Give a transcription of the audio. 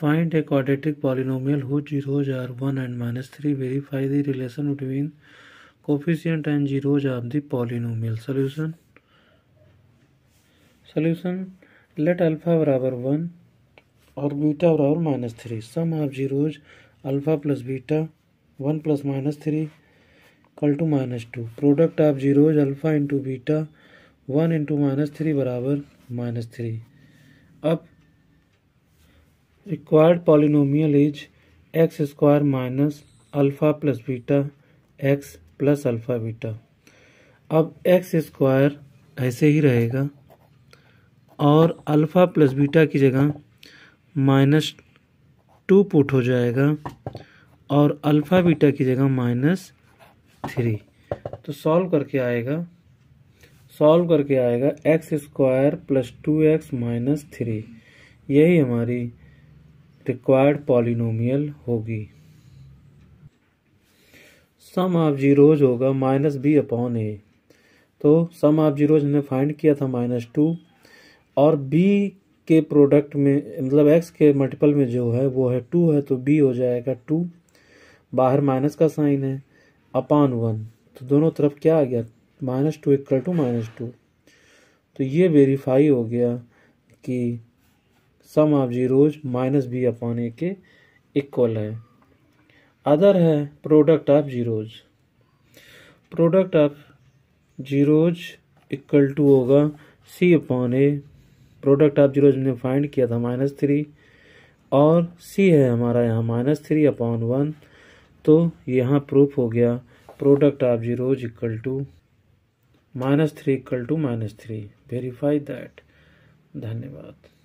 Find a quadratic polynomial whose zeros are 1 and minus 3. Verify the relation between coefficient and zeros of the polynomial. Solution Solution Let alpha बराबर 1 और beta बराबर minus three sum of zeros alpha plus beta one plus minus three equal to minus two product of zeros alpha into beta one into minus three बराबर minus three अब required polynomial is x square minus alpha plus beta x plus alpha beta अब x square ऐसे ही रहेगा और alpha plus beta की जगह minus two put हो जाएगा और अल्फ़ा बीटा की जगह माइनस थ्री तो सॉल्व करके आएगा सॉल्व करके आएगा x square plus two x minus three यही हमारी रिक्वायर्ड पॉलिनोमियल होगी सम ऑफ जीरोज होगा माइनस बी अपॉन ए तो सम ऑफ जीरोज ने फाइंड किया था माइनस टू और बी के प्रोडक्ट में मतलब एक्स के मल्टीपल में जो है वो है टू है तो बी हो जाएगा टू बाहर माइनस का साइन है अपॉन वन तो दोनों तरफ क्या आ गया minus two equal to minus two तो ये वेरीफाई हो गया कि sum of zeros minus b upon a के इक्वल है अदर है product of zeros product of zeros equal to होगा c upon a product of zeros ने फाइंड किया था माइनस थ्री और सी है हमारा यहाँ माइनस थ्री अपॉन वन तो यहाँ प्रूफ हो गया product of zeros equal to minus three equal to minus three verify that धन्यवाद